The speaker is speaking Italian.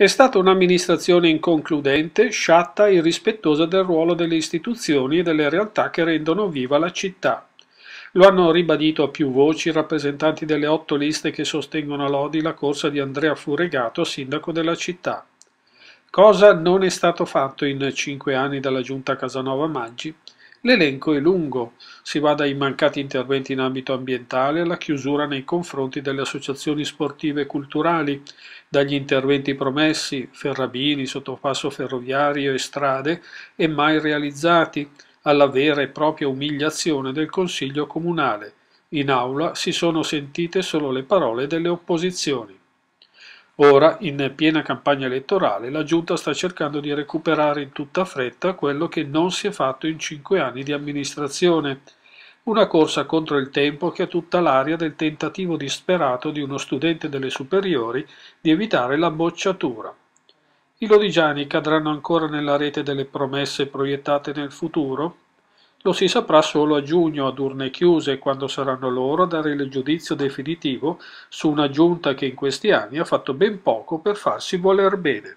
È stata un'amministrazione inconcludente, sciatta e irrispettosa del ruolo delle istituzioni e delle realtà che rendono viva la città. Lo hanno ribadito a più voci i rappresentanti delle otto liste che sostengono a Lodi la corsa di Andrea Furegato, sindaco della città. Cosa non è stato fatto in cinque anni dalla giunta Casanova Maggi? L'elenco è lungo, si va dai mancati interventi in ambito ambientale alla chiusura nei confronti delle associazioni sportive e culturali, dagli interventi promessi, ferrabini, sottopasso ferroviario e strade, e mai realizzati, alla vera e propria umiliazione del Consiglio Comunale. In aula si sono sentite solo le parole delle opposizioni. Ora, in piena campagna elettorale, la Giunta sta cercando di recuperare in tutta fretta quello che non si è fatto in cinque anni di amministrazione, una corsa contro il tempo che ha tutta l'aria del tentativo disperato di uno studente delle superiori di evitare la bocciatura. I lodigiani cadranno ancora nella rete delle promesse proiettate nel futuro? Lo si saprà solo a giugno, ad urne chiuse, quando saranno loro a dare il giudizio definitivo su una giunta che in questi anni ha fatto ben poco per farsi voler bene.